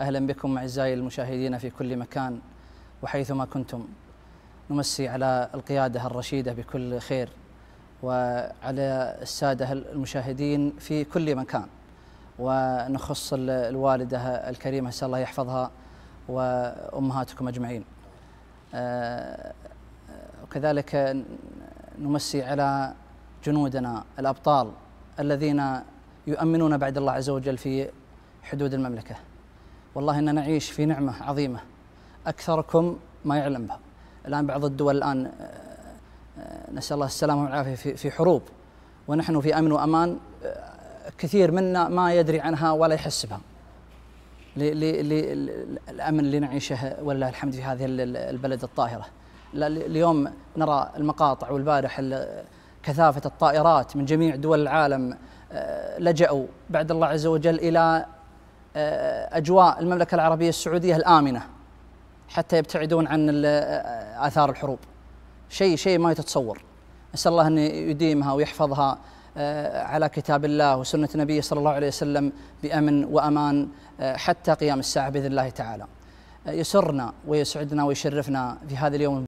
أهلا بكم أعزائي المشاهدين في كل مكان وحيثما كنتم نمسي على القيادة الرشيدة بكل خير وعلى السادة المشاهدين في كل مكان ونخص الوالدة الكريمة أسأل الله يحفظها وأمهاتكم أجمعين آه، وكذلك نمسي على جنودنا الأبطال الذين يؤمنون بعد الله عز وجل في حدود المملكة والله أننا نعيش في نعمة عظيمة أكثركم ما يعلم بها الآن بعض الدول الآن آه، آه، نسأل الله السلامة والعافية في حروب ونحن في أمن وأمان آه، كثير منا ما يدري عنها ولا يحس بها الأمن اللي نعيشه ولله الحمد في هذه البلد الطاهرة اليوم نرى المقاطع والبارح كثافة الطائرات من جميع دول العالم لجأوا بعد الله عز وجل إلى آه، اجواء المملكه العربيه السعوديه الامنه حتى يبتعدون عن آه، اثار الحروب شيء شيء ما يتتصور نسال الله ان يديمها ويحفظها آه، على كتاب الله وسنه النبي صلى الله عليه وسلم بامن وامان حتى قيام الساعه باذن الله تعالى يسرنا ويسعدنا ويشرفنا في هذا اليوم